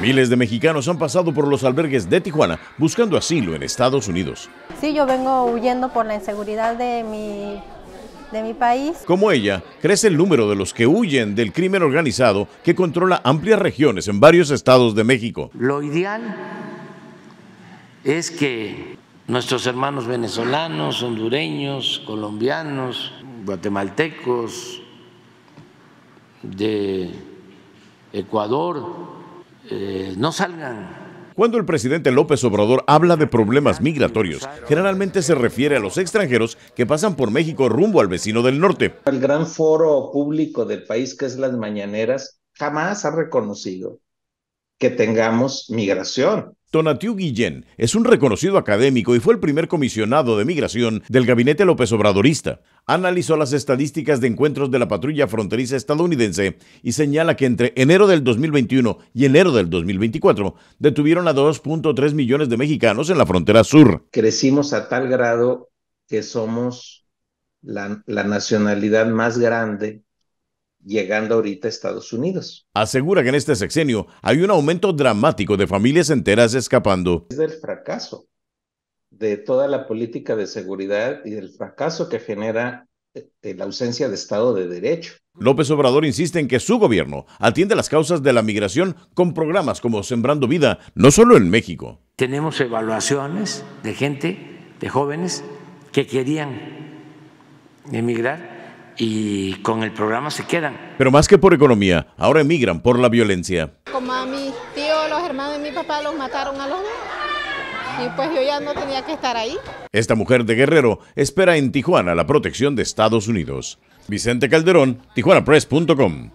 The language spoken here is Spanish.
Miles de mexicanos han pasado por los albergues de Tijuana buscando asilo en Estados Unidos. Sí, yo vengo huyendo por la inseguridad de mi, de mi país. Como ella, crece el número de los que huyen del crimen organizado que controla amplias regiones en varios estados de México. Lo ideal es que nuestros hermanos venezolanos, hondureños, colombianos, guatemaltecos, de Ecuador, eh, no salgan cuando el presidente López Obrador habla de problemas migratorios, generalmente se refiere a los extranjeros que pasan por México rumbo al vecino del norte. El gran foro público del país, que es las mañaneras, jamás ha reconocido que tengamos migración. Tonatiu Guillén es un reconocido académico y fue el primer comisionado de migración del gabinete López Obradorista. Analizó las estadísticas de encuentros de la patrulla fronteriza estadounidense y señala que entre enero del 2021 y enero del 2024 detuvieron a 2.3 millones de mexicanos en la frontera sur. Crecimos a tal grado que somos la, la nacionalidad más grande llegando ahorita a Estados Unidos. Asegura que en este sexenio hay un aumento dramático de familias enteras escapando. Es del fracaso de toda la política de seguridad y del fracaso que genera eh, eh, la ausencia de Estado de Derecho. López Obrador insiste en que su gobierno atiende las causas de la migración con programas como Sembrando Vida, no solo en México. Tenemos evaluaciones de gente, de jóvenes, que querían emigrar y con el programa se quedan. Pero más que por economía, ahora emigran por la violencia. Como a mis tíos, los hermanos de mi papá los mataron a los dos. Y pues yo ya no tenía que estar ahí. Esta mujer de Guerrero espera en Tijuana la protección de Estados Unidos. Vicente Calderón, tijuanapress.com.